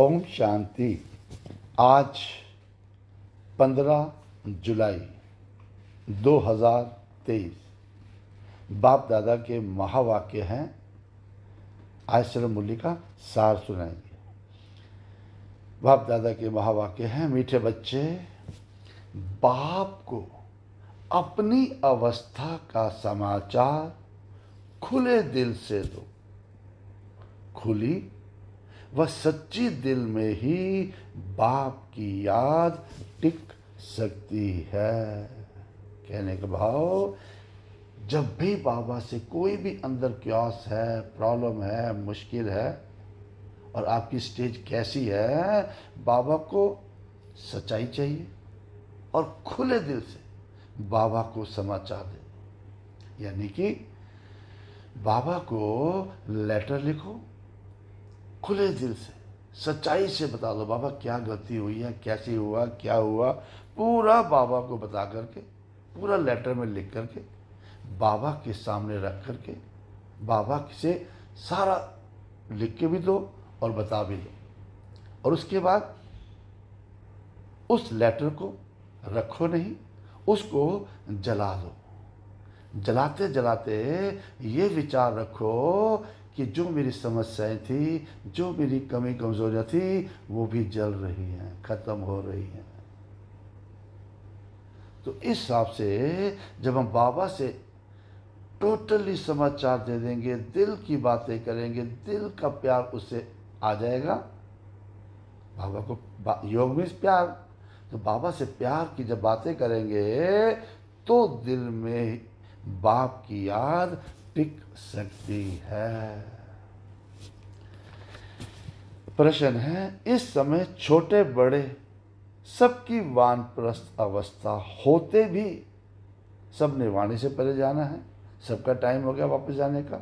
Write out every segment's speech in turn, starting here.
ओम शांति आज 15 जुलाई 2023 बाप दादा के महावाक्य हैं आश्रम मूल्य का सार सुनाएंगे बाप दादा के महावाक्य हैं मीठे बच्चे बाप को अपनी अवस्था का समाचार खुले दिल से दो खुली वह सच्ची दिल में ही बाप की याद टिक सकती है कहने का भाव जब भी बाबा से कोई भी अंदर क्योस है प्रॉब्लम है मुश्किल है और आपकी स्टेज कैसी है बाबा को सच्चाई चाहिए और खुले दिल से बाबा को समाचार दे यानी कि बाबा को लेटर लिखो खुले दिल से सच्चाई से बता दो बाबा क्या गलती हुई है कैसे हुआ क्या हुआ पूरा बाबा को बता करके पूरा लेटर में लिख करके बाबा के सामने रख करके बाबा से सारा लिख के भी दो और बता भी दो और उसके बाद उस लेटर को रखो नहीं उसको जला दो जलाते जलाते ये विचार रखो कि जो मेरी समस्याएं थी जो मेरी कमी कमजोरियां थी वो भी जल रही हैं ख़त्म हो रही हैं तो इस हिसाब से जब हम बाबा से टोटली समाचार दे देंगे दिल की बातें करेंगे दिल का प्यार उससे आ जाएगा बाबा को योग में प्यार तो बाबा से प्यार की जब बातें करेंगे तो दिल में बाप की याद टिक सकती है प्रश्न है इस समय छोटे बड़े सबकी वानप्रस्थ अवस्था होते भी सब ने वाणी से पहले जाना है सबका टाइम हो गया वापस जाने का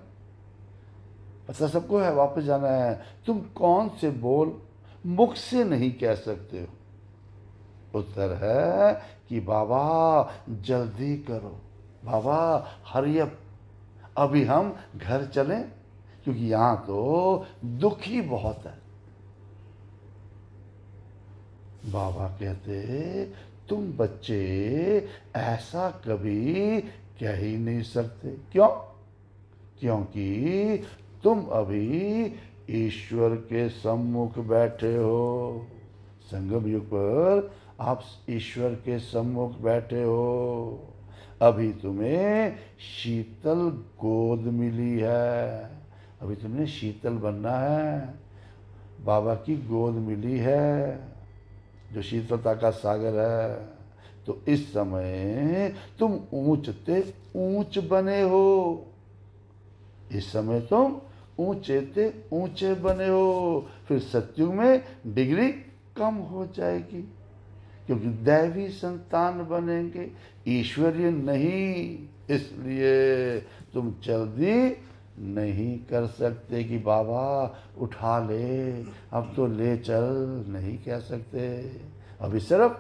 पता सबको है वापस जाना है तुम कौन से बोल मुख से नहीं कह सकते हो उत्तर है कि बाबा जल्दी करो बाबा हरियप अभी हम घर चलें क्योंकि यहां तो दुख ही बहुत है बाबा कहते तुम बच्चे ऐसा कभी कह ही नहीं सकते क्यों क्योंकि तुम अभी ईश्वर के सम्मुख बैठे हो संगम युग पर आप ईश्वर के सम्मुख बैठे हो अभी तुम्हें शीतल गोद मिली है अभी तुमने शीतल बनना है बाबा की गोद मिली है जो शीतलता का सागर है तो इस समय तुम ऊंचते ऊंच बने हो इस समय तुम ऊंचे ते ऊंचे बने हो फिर सत्युग में डिग्री कम हो जाएगी क्योंकि दैवी संतान बनेंगे ईश्वरीय नहीं इसलिए तुम जल्दी नहीं कर सकते कि बाबा उठा ले अब तो ले चल नहीं कह सकते अभी सिर्फ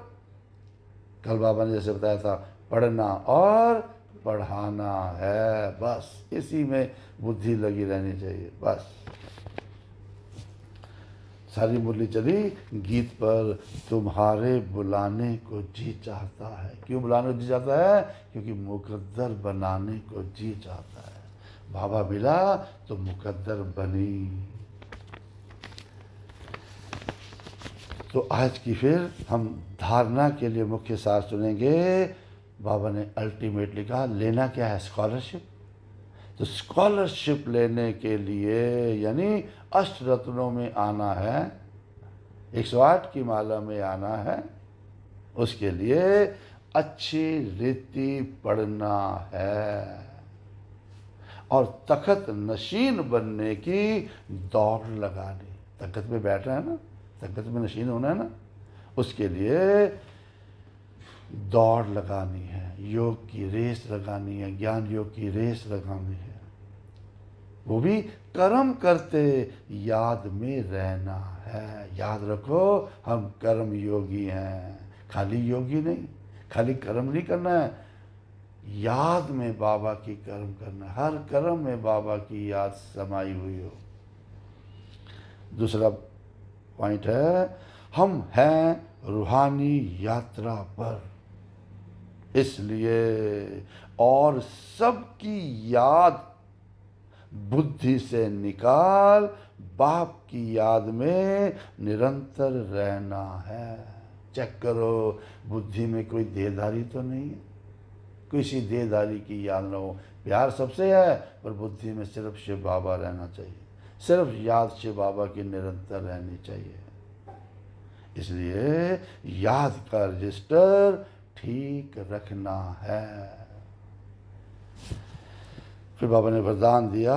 कल बाबा ने जैसे बताया था पढ़ना और पढ़ाना है बस इसी में बुद्धि लगी रहनी चाहिए बस सारी मुरली चली गीत पर तुम्हारे बुलाने को जी चाहता है क्यों बुलाने को जी चाहता है क्योंकि मुकद्दर बनाने को जी चाहता है बाबा मिला तो मुकद्दर बनी तो आज की फिर हम धारणा के लिए मुख्य सार सुनेंगे बाबा ने अल्टीमेटली कहा लेना क्या है स्कॉलरशिप तो स्कॉलरशिप लेने के लिए यानी अष्ट रत्नों में आना है एक सौ आठ की माला में आना है उसके लिए अच्छी रीति पढ़ना है और तखत नशीन बनने की दौड़ लगानी तखत में बैठना है ना तखत में नशीन होना है ना उसके लिए दौड़ लगानी है योग की रेस लगानी है ज्ञान योग की रेस लगानी है वो भी कर्म करते याद में रहना है याद रखो हम कर्म योगी हैं खाली योगी नहीं खाली कर्म नहीं करना है याद में बाबा की कर्म करना हर कर्म में बाबा की याद समाई हुई हो दूसरा पॉइंट है हम हैं रूहानी यात्रा पर इसलिए और सबकी याद बुद्धि से निकाल बाप की याद में निरंतर रहना है चेक करो बुद्धि में कोई देदारी तो नहीं है किसी देदारी की याद ना हो प्यार सबसे है पर बुद्धि में सिर्फ शिव बाबा रहना चाहिए सिर्फ याद शिव बाबा की निरंतर रहनी चाहिए इसलिए याद का रजिस्टर ठीक रखना है फिर बाबा ने वरदान दिया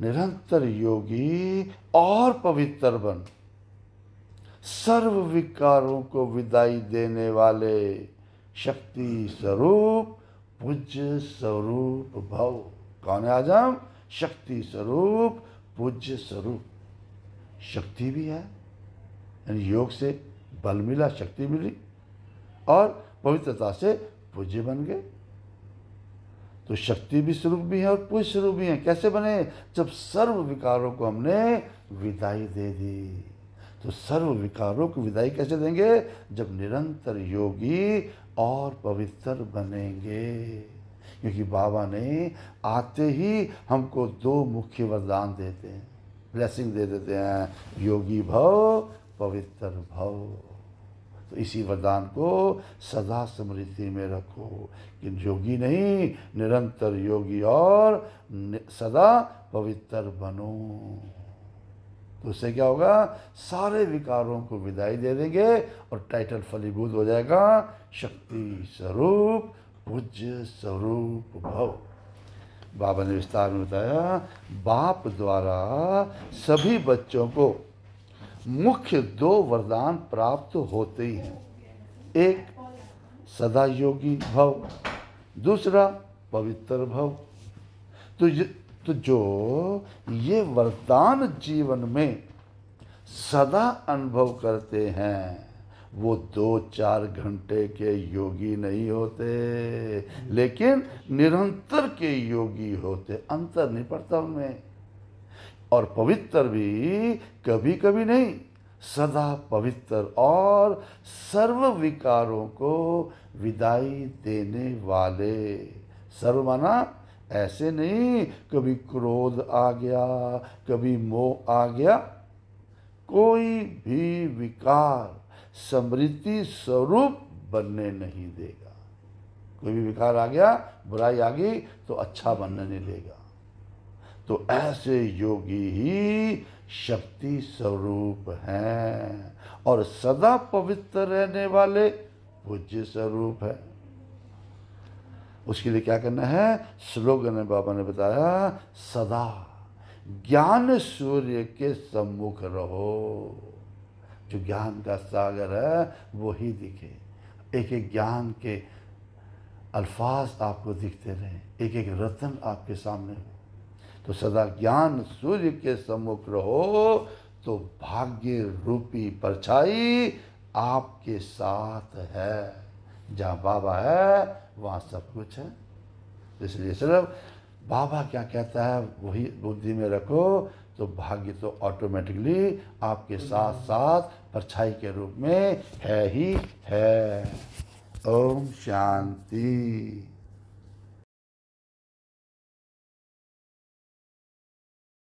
निरंतर योगी और पवित्र बन सर्व विकारों को विदाई देने वाले शक्ति स्वरूप पूज्य स्वरूप भव कौन है आजम शक्ति स्वरूप पूज्य स्वरूप शक्ति भी है यानी योग से बल मिला शक्ति मिली और पवित्रता से पूज्य बन गए तो शक्ति भी स्वरूप भी है और पुरुष स्वरूप भी है कैसे बने जब सर्व विकारों को हमने विदाई दे दी तो सर्व विकारों को विदाई कैसे देंगे जब निरंतर योगी और पवित्र बनेंगे क्योंकि बाबा ने आते ही हमको दो मुख्य वरदान देते हैं ब्लेसिंग दे देते हैं योगी भव पवित्र भव तो इसी वरदान को सदा स्मृति में रखो कि योगी नहीं निरंतर योगी और सदा पवित्र बनो तो उससे क्या होगा सारे विकारों को विदाई दे देंगे और टाइटल फलीभूत हो जाएगा शक्ति स्वरूप पूज्य स्वरूप भव बाबा ने विस्तार में बताया बाप द्वारा सभी बच्चों को मुख्य दो वरदान प्राप्त होते ही हैं एक सदा योगी भव दूसरा पवित्र भव तो तो जो ये वरदान जीवन में सदा अनुभव करते हैं वो दो चार घंटे के योगी नहीं होते लेकिन निरंतर के योगी होते अंतर नहीं पड़ता उनमें और पवित्र भी कभी कभी नहीं सदा पवित्र और सर्व विकारों को विदाई देने वाले सर्व माना ऐसे नहीं कभी क्रोध आ गया कभी मोह आ गया कोई भी विकार समृद्धि स्वरूप बनने नहीं देगा कोई भी विकार आ गया बुराई आ गई तो अच्छा बनने नहीं देगा तो ऐसे योगी ही शक्ति स्वरूप हैं और सदा पवित्र रहने वाले पूज्य स्वरूप है उसके लिए क्या करना है स्लोगन बाबा ने बताया सदा ज्ञान सूर्य के सम्मुख रहो जो ज्ञान का सागर है वो ही दिखे एक एक ज्ञान के अल्फाज आपको दिखते रहे एक एक रतन आपके सामने हो तो सदा ज्ञान सूर्य के सम्मुख रहो तो भाग्य रूपी परछाई आपके साथ है जहाँ बाबा है वहाँ सब कुछ है इसलिए सिर्फ बाबा क्या कहता है वही बुद्धि में रखो तो भाग्य तो ऑटोमेटिकली आपके साथ साथ परछाई के रूप में है ही है ओम शांति